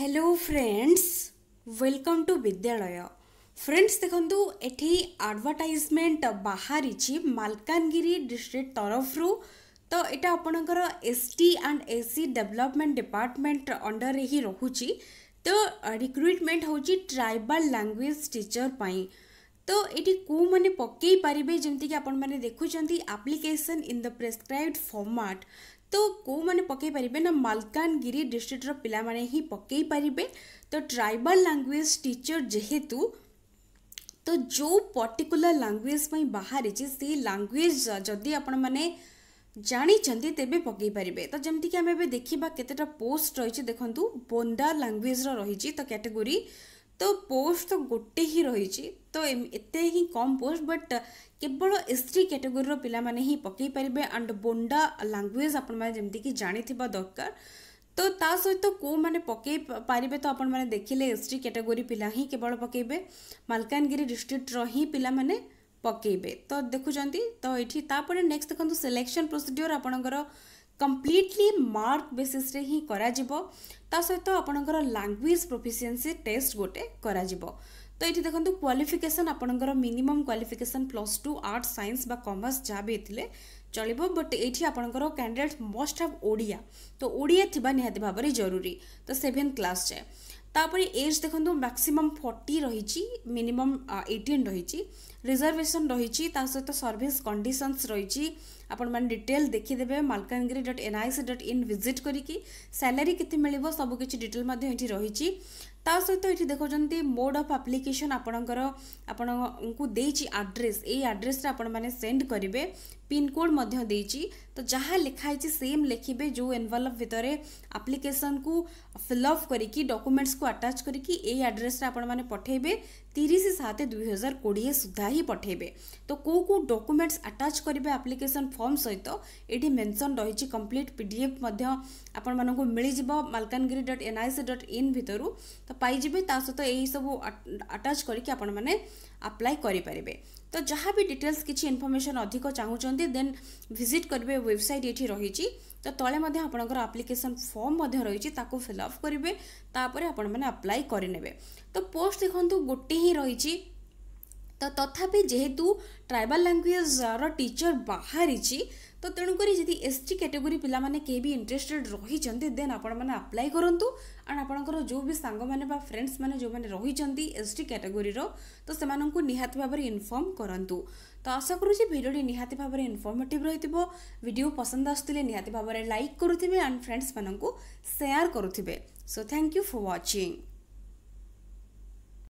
hello friends welcome to Vidyalaya friends देखନ୍ତୁ ଏଠି advertisement ବାହାରିଛି ମାଲକାନଗିରି ଡିଷ୍ଟ୍ରିକ୍ଟ ତରଫରୁ ତ ଏଇଟା ଆପଣଙ୍କର S T and S C development department ଅଣ୍ଡରରେ ହିଁ ରହୁଛି ତ ରିକ୍ରୁଟମେଣ୍ଟ ହେଉଛି ଟ୍ରାଇବାଲ୍ ଲାଙ୍ଗୁଏଜ୍ ଟିଚର୍ ପାଇଁ ତ ଏଠି କେଉଁମାନେ ପକାଇ ପାରିବେ ଯେମିତିକି ଆପଣମାନେ ଦେଖୁଛନ୍ତି application in the prescribed format ତ କେଉଁମାନେ ପକାଇ ପାରିବେ ନା ମାଲକାନଗିରି ଡିଷ୍ଟ୍ରିକ୍ଟର ପିଲାମାନେ ହିଁ ପକାଇ ପାରିବେ ତ ଟ୍ରାଇବାଲ୍ ଲାଙ୍ଗୁଏଜ୍ ଟିଚର୍ ଯେହେତୁ ତ ଯେଉଁ ପର୍ଟିକୁଲାର ଲାଙ୍ଗୁଏଜ୍ ପାଇଁ ବାହାରିଛି ସେଇ ଲାଙ୍ଗୁଏଜ୍ ଯଦି ଆପଣମାନେ ଜାଣିଛନ୍ତି ତେବେ ପକାଇ ପାରିବେ ତ ଯେମିତିକି ଆମେ ଏବେ ଦେଖିବା କେତେଟା ପୋଷ୍ଟ ରହିଛି ଦେଖନ୍ତୁ ବୋଣ୍ଡା ଲାଙ୍ଗୁଏଜ୍ର ରହିଛି ତ କ୍ୟାଟେଗୋରୀ तो पोस्ट तो गोटे ही रही तो एत ही कम पोस्ट बट केवल एस टी कैटेगोरी पिला माने ही पके पारे एंड बोंडा लांगुएज आपति जाणी दरकार तो ताकि सहित कौ मैंने पकई पारे तो आप देखिले एस टी कैटेगोरी पिला ही केवल पकेबे मलकानगिरी डिस्ट्रिक्टर ही पाने पकेबे तो देखुं तो ये नेक्स्ट देखो सिलेक्शन प्रोसीड्योर आपणकर କମ୍ପ୍ଲିଟଲି ମାର୍କ ବେସିସ୍ରେ ହିଁ କରାଯିବ ତା ସହିତ ଆପଣଙ୍କର ଲାଙ୍ଗୁଏଜ୍ ପ୍ରୋଫିସିଏନ୍ସି ଟେଷ୍ଟ ଗୋଟେ କରାଯିବ ତ ଏଠି ଦେଖନ୍ତୁ କ୍ୱାଲିଫିକେସନ୍ ଆପଣଙ୍କର minimum qualification plus two art science ବା କମର୍ସ ଯାହା ବି ହେଇଥିଲେ ଚଳିବ ବଟ୍ ଏଇଠି ଆପଣଙ୍କର କ୍ୟାଣ୍ଡିଡେଟ୍ ମଷ୍ଟ ହାଭ୍ ଓଡ଼ିଆ ତ ଓଡ଼ିଆ ଥିବା ନିହାତି ଭାବରେ ଜରୁରୀ ତ ସେଭେନ୍ କ୍ଲାସ୍ ଯାଏ ତାପରେ ଏଜ୍ ଦେଖନ୍ତୁ ମ୍ୟାକ୍ସିମମ୍ ଫର୍ଟି ରହିଛି ମିନିମମ୍ ଏଇଟିନ୍ ରହିଛି ରିଜର୍ଭେସନ୍ ରହିଛି ତା ସହିତ ସର୍ଭିସ୍ କଣ୍ଡିସନ୍ସ ରହିଛି ଆପଣମାନେ ଡିଟେଲ୍ ଦେଖିଦେବେ Malkangiri dot NIC dot in visit କରିକି ସାଲାରୀ କେତେ ମିଳିବ ସବୁକିଛି ଡିଟେଲ୍ ମଧ୍ୟ ଏଠି ରହିଛି ता सहित ये देखते मोड अफ आप्लिकेसन आपणकर आड्रेस ये आड्रेस सेंड करेंगे पिनकोड तो जहाँ लिखाई सेम लिखे जो एनवलअप भितर आप्लिकेसन को फिलअप करी डकुमेंट्स को आटाच करके आड्रेस मैंने पठेबे तीस सात दुई हजार कोड़े सुधा ही पठेबे तो कौ कौ डकुमेंट्स आटाच करेंगे आप्लिकेसन फर्म सहित ये मेनसन रही कम्प्लीट पी डी एफ आपण मलकानगिरी डट एन आई सी डट इन भितर तो पाइज यही सब आटाच करके आप्लाय करें तो जहाँ भी डिटेल्स किसी इनफर्मेसन अधिक चाहूँगी देन भिजिट करेंगे वेबसाइट ये रही तो तले आप्लिकेसन फर्म रही फिलअप करेंगे आप्लाय करे तो पोस्ट देखो गोटे ही रही ତ ତଥାପି ଯେହେତୁ ଟ୍ରାଇବାଲ୍ ଲାଙ୍ଗୁଏଜ୍ର ଟିଚର୍ ବାହାରିଛି ତ ତେଣୁକରି ଯଦି ଏସ୍ ଟି କାଟେଗୋରୀ ପିଲାମାନେ କେହି ବି ଇଣ୍ଟରେଷ୍ଟେଡ୍ ରହିଛନ୍ତି ଦେନ୍ ଆପଣମାନେ ଆପ୍ଲାଏ କରନ୍ତୁ ଆଣ୍ଡ ଆପଣଙ୍କର ଯେଉଁ ବି ସାଙ୍ଗମାନେ ବା ଫ୍ରେଣ୍ଡସ୍ମାନେ ଯେଉଁମାନେ ରହିଛନ୍ତି ଏସ୍ ଟି କାଟେଗୋରୀର ତ ସେମାନଙ୍କୁ ନିହାତି ଭାବରେ ଇନଫର୍ମ କରନ୍ତୁ ତ ଆଶା କରୁଛି ଭିଡ଼ିଓଟି ନିହାତି ଭାବରେ ଇନଫର୍ମେଟିଭ୍ ରହିଥିବ ଭିଡ଼ିଓ ପସନ୍ଦ ଆସୁଥିଲେ ନିହାତି ଭାବରେ ଲାଇକ୍ କରୁଥିବେ ଆଣ୍ଡ ଫ୍ରେଣ୍ଡସ୍ମାନଙ୍କୁ ସେୟାର କରୁଥିବେ so thank you for watching